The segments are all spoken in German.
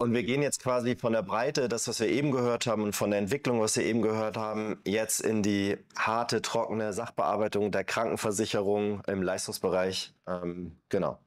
Und wir gehen jetzt quasi von der Breite, das, was wir eben gehört haben, und von der Entwicklung, was wir eben gehört haben, jetzt in die harte, trockene Sachbearbeitung der Krankenversicherung im Leistungsbereich. Ähm, genau.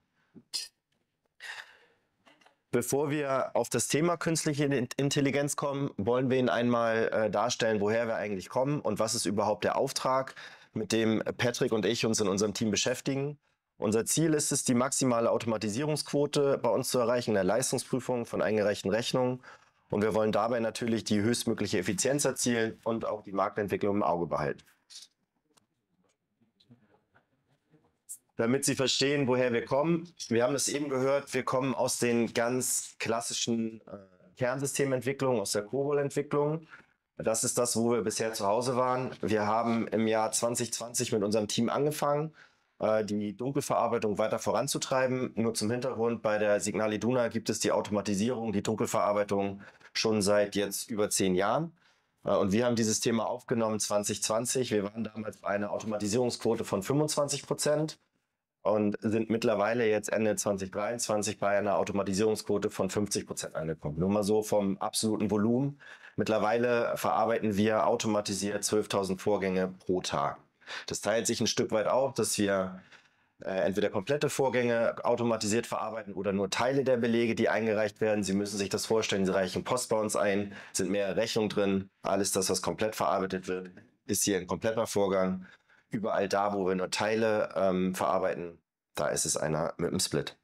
Bevor wir auf das Thema künstliche Intelligenz kommen, wollen wir Ihnen einmal äh, darstellen, woher wir eigentlich kommen und was ist überhaupt der Auftrag, mit dem Patrick und ich uns in unserem Team beschäftigen. Unser Ziel ist es, die maximale Automatisierungsquote bei uns zu erreichen in der Leistungsprüfung von eingereichten Rechnungen. Und wir wollen dabei natürlich die höchstmögliche Effizienz erzielen und auch die Marktentwicklung im Auge behalten. damit Sie verstehen, woher wir kommen. Wir haben es eben gehört, wir kommen aus den ganz klassischen äh, Kernsystementwicklungen, aus der COBOL-Entwicklung. Das ist das, wo wir bisher zu Hause waren. Wir haben im Jahr 2020 mit unserem Team angefangen, äh, die Dunkelverarbeitung weiter voranzutreiben. Nur zum Hintergrund, bei der Signal Iduna gibt es die Automatisierung, die Dunkelverarbeitung schon seit jetzt über zehn Jahren. Äh, und wir haben dieses Thema aufgenommen 2020. Wir waren damals bei einer Automatisierungsquote von 25 Prozent und sind mittlerweile jetzt Ende 2023 bei einer Automatisierungsquote von 50 Prozent angekommen. Nur mal so vom absoluten Volumen. Mittlerweile verarbeiten wir automatisiert 12.000 Vorgänge pro Tag. Das teilt sich ein Stück weit auf, dass wir äh, entweder komplette Vorgänge automatisiert verarbeiten oder nur Teile der Belege, die eingereicht werden. Sie müssen sich das vorstellen, Sie reichen Post bei uns ein, sind mehrere Rechnungen drin. Alles das, was komplett verarbeitet wird, ist hier ein kompletter Vorgang. Überall da, wo wir nur Teile ähm, verarbeiten, da ist es einer mit einem Split.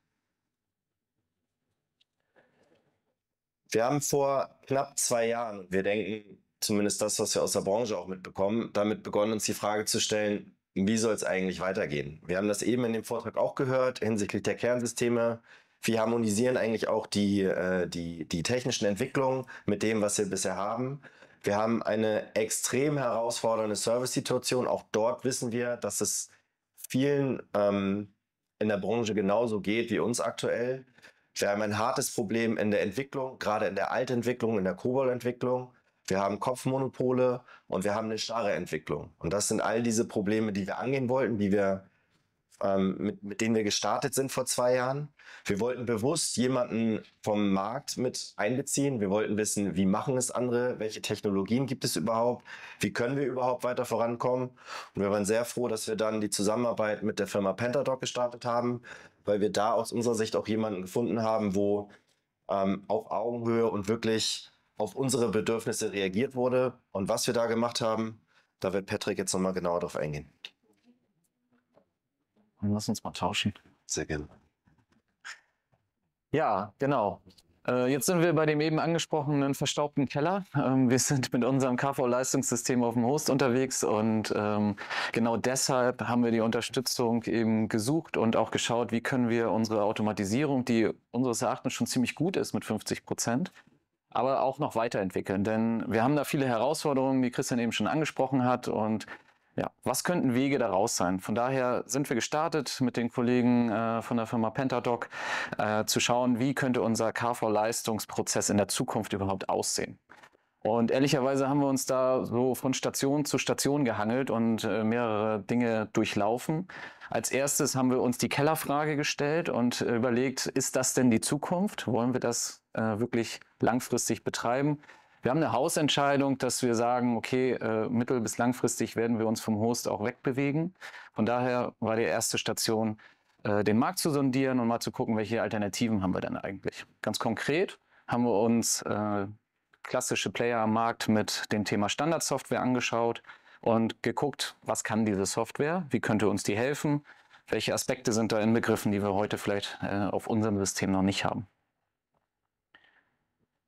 Wir haben vor knapp zwei Jahren, wir denken, zumindest das, was wir aus der Branche auch mitbekommen, damit begonnen, uns die Frage zu stellen, wie soll es eigentlich weitergehen? Wir haben das eben in dem Vortrag auch gehört hinsichtlich der Kernsysteme. Wir harmonisieren eigentlich auch die, äh, die, die technischen Entwicklungen mit dem, was wir bisher haben. Wir haben eine extrem herausfordernde Service-Situation. Auch dort wissen wir, dass es vielen ähm, in der Branche genauso geht wie uns aktuell. Wir haben ein hartes Problem in der Entwicklung, gerade in der Altentwicklung, in der Kobol-Entwicklung wir haben Kopfmonopole und wir haben eine starre Entwicklung. Und das sind all diese Probleme, die wir angehen wollten, die wir ähm, mit, mit denen wir gestartet sind vor zwei Jahren. Wir wollten bewusst jemanden vom Markt mit einbeziehen. Wir wollten wissen, wie machen es andere, welche Technologien gibt es überhaupt, wie können wir überhaupt weiter vorankommen. Und wir waren sehr froh, dass wir dann die Zusammenarbeit mit der Firma Pentadoc gestartet haben, weil wir da aus unserer Sicht auch jemanden gefunden haben, wo ähm, auf Augenhöhe und wirklich auf unsere Bedürfnisse reagiert wurde und was wir da gemacht haben. Da wird Patrick jetzt nochmal genauer drauf eingehen. Dann lass uns mal tauschen. Sehr gerne. Ja, genau. Äh, jetzt sind wir bei dem eben angesprochenen verstaubten Keller. Ähm, wir sind mit unserem KV-Leistungssystem auf dem Host unterwegs und ähm, genau deshalb haben wir die Unterstützung eben gesucht und auch geschaut, wie können wir unsere Automatisierung, die unseres Erachtens schon ziemlich gut ist mit 50 Prozent, aber auch noch weiterentwickeln. Denn wir haben da viele Herausforderungen, die Christian eben schon angesprochen hat. Und ja, was könnten Wege daraus sein? Von daher sind wir gestartet mit den Kollegen äh, von der Firma Pentadoc, äh, zu schauen, wie könnte unser KV-Leistungsprozess in der Zukunft überhaupt aussehen. Und ehrlicherweise haben wir uns da so von Station zu Station gehangelt und äh, mehrere Dinge durchlaufen. Als erstes haben wir uns die Kellerfrage gestellt und äh, überlegt, ist das denn die Zukunft? Wollen wir das äh, wirklich langfristig betreiben. Wir haben eine Hausentscheidung, dass wir sagen, okay, äh, mittel- bis langfristig werden wir uns vom Host auch wegbewegen. Von daher war die erste Station, äh, den Markt zu sondieren und mal zu gucken, welche Alternativen haben wir denn eigentlich. Ganz konkret haben wir uns äh, klassische Player am Markt mit dem Thema Standardsoftware angeschaut und geguckt, was kann diese Software, wie könnte uns die helfen, welche Aspekte sind da inbegriffen, die wir heute vielleicht äh, auf unserem System noch nicht haben.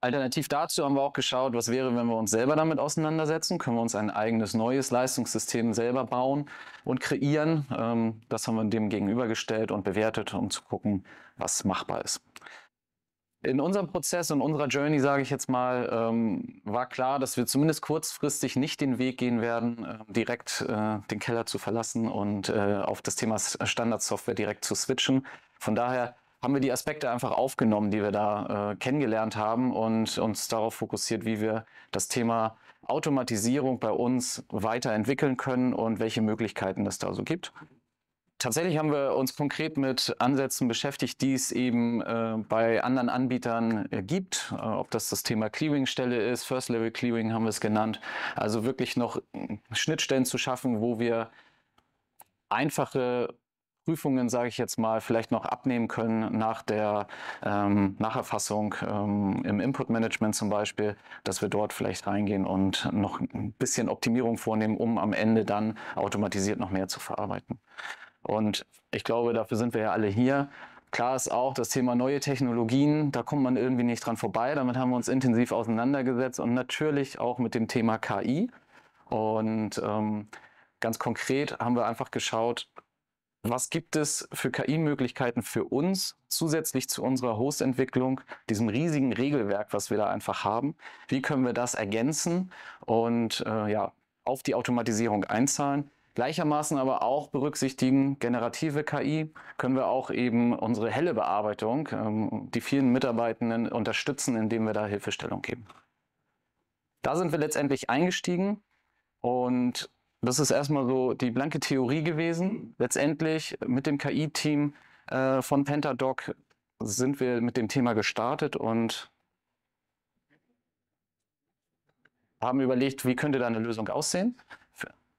Alternativ dazu haben wir auch geschaut, was wäre, wenn wir uns selber damit auseinandersetzen? Können wir uns ein eigenes neues Leistungssystem selber bauen und kreieren? Ähm, das haben wir dem gegenübergestellt und bewertet, um zu gucken, was machbar ist. In unserem Prozess, und unserer Journey, sage ich jetzt mal, ähm, war klar, dass wir zumindest kurzfristig nicht den Weg gehen werden, ähm, direkt äh, den Keller zu verlassen und äh, auf das Thema Standardsoftware direkt zu switchen. Von daher haben wir die Aspekte einfach aufgenommen, die wir da äh, kennengelernt haben und uns darauf fokussiert, wie wir das Thema Automatisierung bei uns weiterentwickeln können und welche Möglichkeiten es da so gibt. Tatsächlich haben wir uns konkret mit Ansätzen beschäftigt, die es eben äh, bei anderen Anbietern äh, gibt. Äh, ob das das Thema Clearingstelle ist, First Level Clearing haben wir es genannt. Also wirklich noch äh, Schnittstellen zu schaffen, wo wir einfache Prüfungen, sage ich jetzt mal, vielleicht noch abnehmen können nach der ähm, Nacherfassung ähm, im Input-Management zum Beispiel, dass wir dort vielleicht reingehen und noch ein bisschen Optimierung vornehmen, um am Ende dann automatisiert noch mehr zu verarbeiten. Und ich glaube, dafür sind wir ja alle hier. Klar ist auch das Thema neue Technologien, da kommt man irgendwie nicht dran vorbei. Damit haben wir uns intensiv auseinandergesetzt und natürlich auch mit dem Thema KI. Und ähm, ganz konkret haben wir einfach geschaut, was gibt es für KI-Möglichkeiten für uns zusätzlich zu unserer Hostentwicklung, diesem riesigen Regelwerk, was wir da einfach haben? Wie können wir das ergänzen und äh, ja, auf die Automatisierung einzahlen? Gleichermaßen aber auch berücksichtigen generative KI, können wir auch eben unsere helle Bearbeitung, ähm, die vielen Mitarbeitenden unterstützen, indem wir da Hilfestellung geben. Da sind wir letztendlich eingestiegen und das ist erstmal so die blanke Theorie gewesen. Letztendlich mit dem KI-Team äh, von Pentadoc sind wir mit dem Thema gestartet und haben überlegt, wie könnte da eine Lösung aussehen.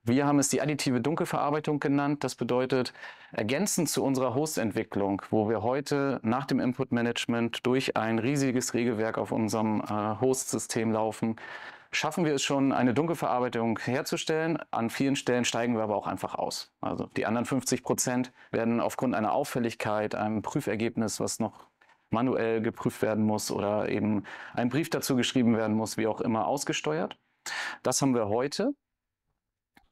Wir haben es die additive Dunkelverarbeitung genannt. Das bedeutet, ergänzend zu unserer Hostentwicklung, wo wir heute nach dem Input Management durch ein riesiges Regelwerk auf unserem äh, Host-System laufen, schaffen wir es schon, eine Dunkelverarbeitung herzustellen. An vielen Stellen steigen wir aber auch einfach aus. Also die anderen 50 Prozent werden aufgrund einer Auffälligkeit, einem Prüfergebnis, was noch manuell geprüft werden muss oder eben ein Brief dazu geschrieben werden muss, wie auch immer, ausgesteuert. Das haben wir heute.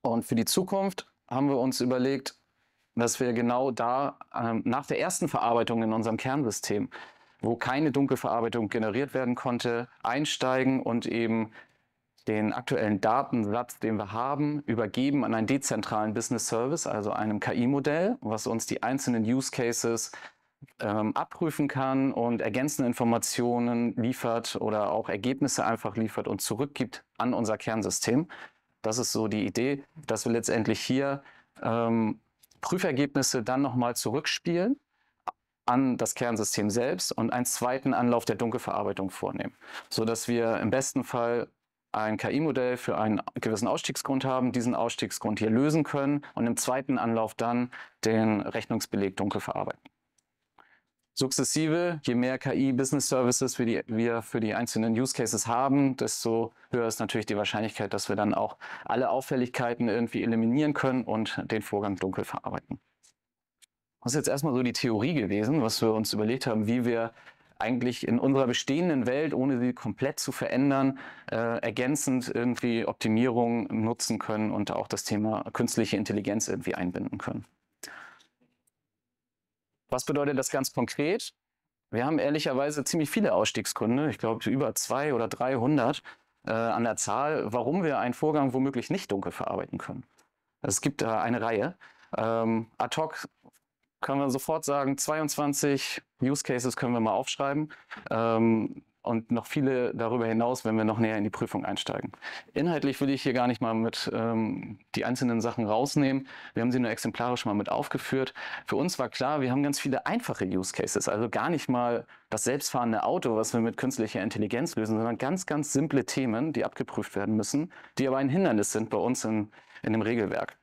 Und für die Zukunft haben wir uns überlegt, dass wir genau da ähm, nach der ersten Verarbeitung in unserem Kernsystem, wo keine Dunkelverarbeitung generiert werden konnte, einsteigen und eben den aktuellen Datensatz, den wir haben, übergeben an einen dezentralen Business Service, also einem KI-Modell, was uns die einzelnen Use Cases ähm, abprüfen kann und ergänzende Informationen liefert oder auch Ergebnisse einfach liefert und zurückgibt an unser Kernsystem. Das ist so die Idee, dass wir letztendlich hier ähm, Prüfergebnisse dann nochmal zurückspielen an das Kernsystem selbst und einen zweiten Anlauf der Dunkelverarbeitung vornehmen, sodass wir im besten Fall ein KI-Modell für einen gewissen Ausstiegsgrund haben, diesen Ausstiegsgrund hier lösen können und im zweiten Anlauf dann den Rechnungsbeleg dunkel verarbeiten. Sukzessive, je mehr KI-Business-Services wir, wir für die einzelnen Use-Cases haben, desto höher ist natürlich die Wahrscheinlichkeit, dass wir dann auch alle Auffälligkeiten irgendwie eliminieren können und den Vorgang dunkel verarbeiten. Das ist jetzt erstmal so die Theorie gewesen, was wir uns überlegt haben, wie wir eigentlich in unserer bestehenden Welt, ohne sie komplett zu verändern, äh, ergänzend irgendwie Optimierung nutzen können und auch das Thema künstliche Intelligenz irgendwie einbinden können. Was bedeutet das ganz konkret? Wir haben ehrlicherweise ziemlich viele Ausstiegsgründe, ich glaube über 200 oder 300 äh, an der Zahl, warum wir einen Vorgang womöglich nicht dunkel verarbeiten können. Es gibt da eine Reihe. Ähm, ad hoc können wir sofort sagen, 22 Use Cases können wir mal aufschreiben. Ähm, und noch viele darüber hinaus, wenn wir noch näher in die Prüfung einsteigen. Inhaltlich will ich hier gar nicht mal mit ähm, die einzelnen Sachen rausnehmen. Wir haben sie nur exemplarisch mal mit aufgeführt. Für uns war klar, wir haben ganz viele einfache Use Cases, also gar nicht mal das selbstfahrende Auto, was wir mit künstlicher Intelligenz lösen, sondern ganz, ganz simple Themen, die abgeprüft werden müssen, die aber ein Hindernis sind bei uns in, in dem Regelwerk.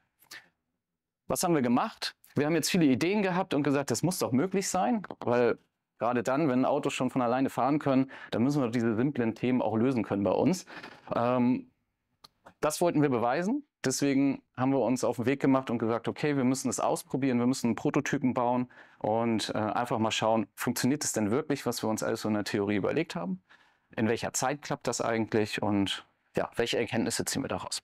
Was haben wir gemacht? Wir haben jetzt viele Ideen gehabt und gesagt, das muss doch möglich sein, weil gerade dann, wenn Autos schon von alleine fahren können, dann müssen wir doch diese simplen Themen auch lösen können bei uns. Ähm, das wollten wir beweisen. Deswegen haben wir uns auf den Weg gemacht und gesagt, okay, wir müssen es ausprobieren, wir müssen Prototypen bauen und äh, einfach mal schauen, funktioniert es denn wirklich, was wir uns alles so in der Theorie überlegt haben? In welcher Zeit klappt das eigentlich und ja, welche Erkenntnisse ziehen wir daraus?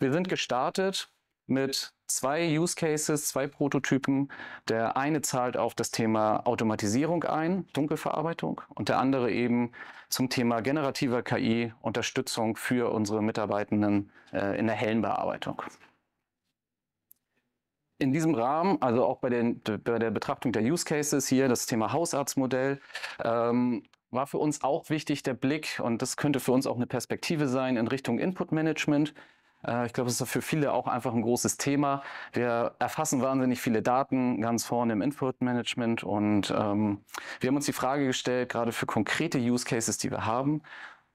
Wir sind gestartet mit zwei Use Cases, zwei Prototypen. Der eine zahlt auf das Thema Automatisierung ein, Dunkelverarbeitung, und der andere eben zum Thema generativer KI, Unterstützung für unsere Mitarbeitenden äh, in der hellen Bearbeitung. In diesem Rahmen, also auch bei, den, bei, der Betrachtung der Use Cases hier, das Thema Hausarztmodell, ähm, war für uns auch wichtig der Blick, und das könnte für uns auch eine Perspektive sein in Richtung Input Management. Äh, ich glaube, es ist für viele auch einfach ein großes Thema. Wir erfassen wahnsinnig viele Daten ganz vorne im Input-Management und ähm, wir haben uns die Frage gestellt, gerade für konkrete Use-Cases, die wir haben,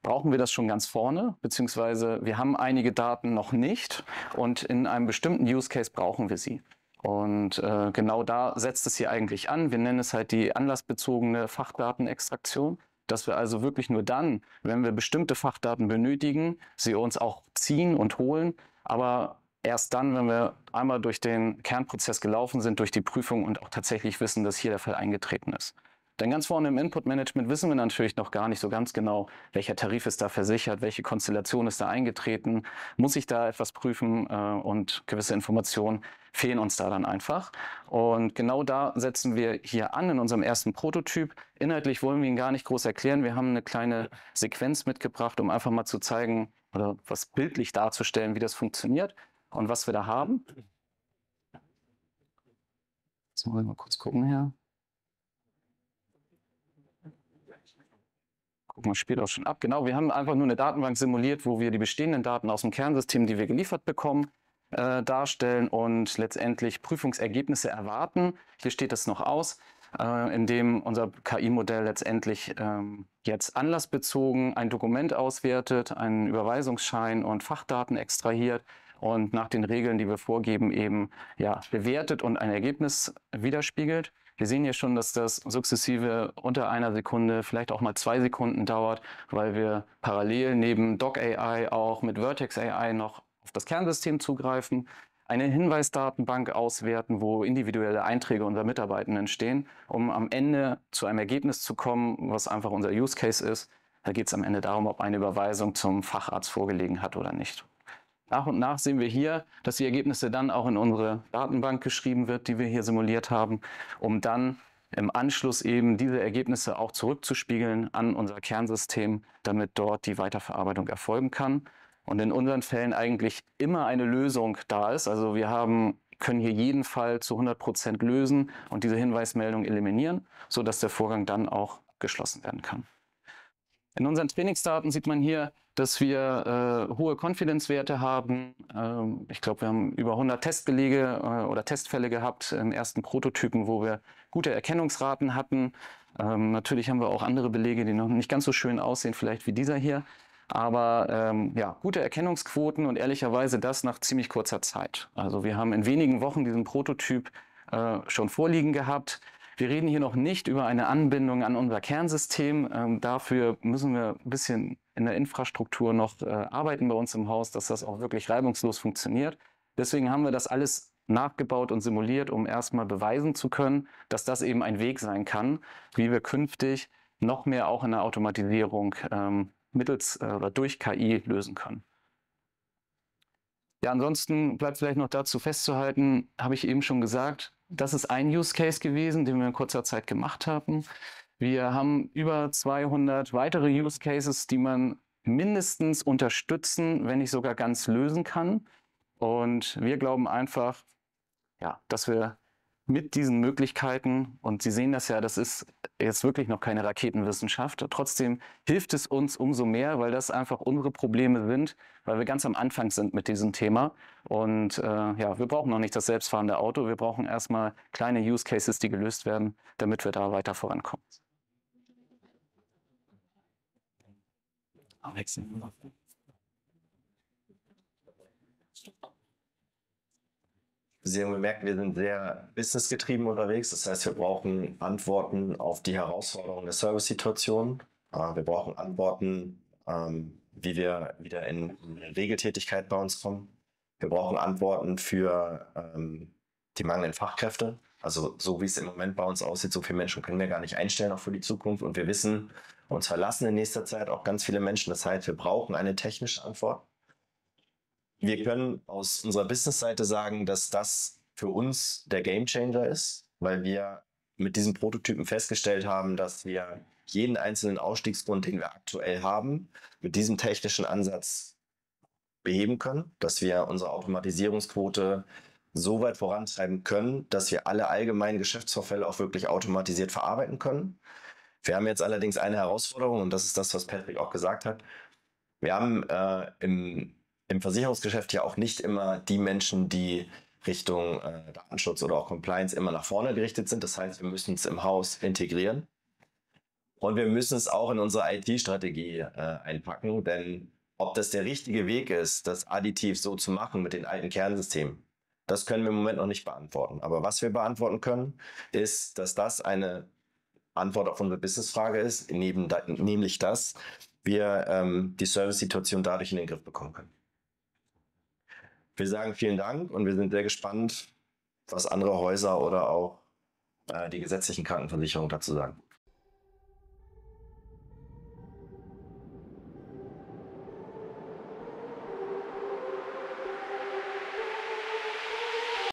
brauchen wir das schon ganz vorne, beziehungsweise wir haben einige Daten noch nicht und in einem bestimmten Use-Case brauchen wir sie. Und äh, genau da setzt es hier eigentlich an. Wir nennen es halt die anlassbezogene Fachdatenextraktion dass wir also wirklich nur dann, wenn wir bestimmte Fachdaten benötigen, sie uns auch ziehen und holen, aber erst dann, wenn wir einmal durch den Kernprozess gelaufen sind, durch die Prüfung und auch tatsächlich wissen, dass hier der Fall eingetreten ist. Denn ganz vorne im Input-Management wissen wir natürlich noch gar nicht so ganz genau, welcher Tarif ist da versichert, welche Konstellation ist da eingetreten, muss ich da etwas prüfen äh, und gewisse Informationen fehlen uns da dann einfach. Und genau da setzen wir hier an in unserem ersten Prototyp. Inhaltlich wollen wir ihn gar nicht groß erklären. Wir haben eine kleine Sequenz mitgebracht, um einfach mal zu zeigen oder was bildlich darzustellen, wie das funktioniert und was wir da haben. Jetzt muss ich mal kurz gucken hier. guck mal, spielt auch schon ab. Genau, wir haben einfach nur eine Datenbank simuliert, wo wir die bestehenden Daten aus dem Kernsystem, die wir geliefert bekommen, äh, darstellen und letztendlich Prüfungsergebnisse erwarten. Hier steht das noch aus, äh, indem unser KI-Modell letztendlich ähm, jetzt anlassbezogen ein Dokument auswertet, einen Überweisungsschein und Fachdaten extrahiert und nach den Regeln, die wir vorgeben, eben ja, bewertet und ein Ergebnis widerspiegelt. Wir sehen hier schon, dass das sukzessive unter einer Sekunde, vielleicht auch mal zwei Sekunden dauert, weil wir parallel neben Doc AI auch mit Vertex AI noch auf das Kernsystem zugreifen, eine Hinweisdatenbank auswerten, wo individuelle Einträge unserer Mitarbeitenden stehen, um am Ende zu einem Ergebnis zu kommen, was einfach unser Use Case ist. Da geht es am Ende darum, ob eine Überweisung zum Facharzt vorgelegen hat oder nicht. Nach und nach sehen wir hier, dass die Ergebnisse dann auch in unsere Datenbank geschrieben wird, die wir hier simuliert haben, um dann im Anschluss eben diese Ergebnisse auch zurückzuspiegeln an unser Kernsystem, damit dort die Weiterverarbeitung erfolgen kann. Und in unseren Fällen eigentlich immer eine Lösung da ist. Also wir haben, können hier jeden Fall zu 100 Prozent lösen und diese Hinweismeldung eliminieren, sodass der Vorgang dann auch geschlossen werden kann. In unseren Trainingsdaten sieht man hier, dass wir äh, hohe Konfidenzwerte haben. Ähm, ich glaube, wir haben über 100 Testgelege äh, oder Testfälle gehabt in ersten Prototypen, wo wir gute Erkennungsraten hatten. Ähm, natürlich haben wir auch andere Belege, die noch nicht ganz so schön aussehen, vielleicht wie dieser hier. Aber ähm, ja, gute Erkennungsquoten und ehrlicherweise das nach ziemlich kurzer Zeit. Also wir haben in wenigen Wochen diesen Prototyp äh, schon vorliegen gehabt. Wir reden hier noch nicht über eine Anbindung an unser Kernsystem. Ähm, dafür müssen wir ein bisschen in der Infrastruktur noch äh, arbeiten bei uns im Haus, dass das auch wirklich reibungslos funktioniert. Deswegen haben wir das alles nachgebaut und simuliert, um erstmal beweisen zu können, dass das eben ein Weg sein kann, wie wir künftig noch mehr auch in der Automatisierung ähm, mittels äh, oder durch KI lösen können. Ja, ansonsten bleibt vielleicht noch dazu festzuhalten, habe ich eben schon gesagt, das ist ein Use Case gewesen, den wir in kurzer Zeit gemacht haben. Wir haben über 200 weitere Use Cases, die man mindestens unterstützen, wenn nicht sogar ganz lösen kann. Und wir glauben einfach, ja, dass wir mit diesen Möglichkeiten, und Sie sehen das ja, das ist jetzt wirklich noch keine Raketenwissenschaft, trotzdem hilft es uns umso mehr, weil das einfach unsere Probleme sind, weil wir ganz am Anfang sind mit diesem Thema. Und äh, ja, wir brauchen noch nicht das selbstfahrende Auto, wir brauchen erstmal kleine Use Cases, die gelöst werden, damit wir da weiter vorankommen. Wechseln. Sie haben gemerkt, wir sind sehr businessgetrieben unterwegs. Das heißt, wir brauchen Antworten auf die Herausforderungen der Service-Situation. Äh, wir brauchen Antworten, ähm, wie wir wieder in Regeltätigkeit bei uns kommen. Wir brauchen Antworten für ähm, die mangelnden Fachkräfte. Also so wie es im Moment bei uns aussieht, so viele Menschen können wir gar nicht einstellen, auch für die Zukunft. Und wir wissen, uns verlassen in nächster Zeit auch ganz viele Menschen. Das heißt, wir brauchen eine technische Antwort. Wir können aus unserer Business-Seite sagen, dass das für uns der Gamechanger ist, weil wir mit diesen Prototypen festgestellt haben, dass wir jeden einzelnen Ausstiegsgrund, den wir aktuell haben, mit diesem technischen Ansatz beheben können, dass wir unsere Automatisierungsquote so weit vorantreiben können, dass wir alle allgemeinen Geschäftsvorfälle auch wirklich automatisiert verarbeiten können. Wir haben jetzt allerdings eine Herausforderung und das ist das, was Patrick auch gesagt hat. Wir haben äh, im im Versicherungsgeschäft ja auch nicht immer die Menschen, die Richtung äh, Datenschutz oder auch Compliance immer nach vorne gerichtet sind. Das heißt, wir müssen es im Haus integrieren. Und wir müssen es auch in unsere IT-Strategie äh, einpacken, denn ob das der richtige Weg ist, das additiv so zu machen mit den alten Kernsystemen, das können wir im Moment noch nicht beantworten. Aber was wir beantworten können, ist, dass das eine Antwort auf unsere Businessfrage ist, neben, nämlich dass wir ähm, die Service-Situation dadurch in den Griff bekommen können. Wir sagen vielen Dank und wir sind sehr gespannt, was andere Häuser oder auch äh, die gesetzlichen Krankenversicherungen dazu sagen.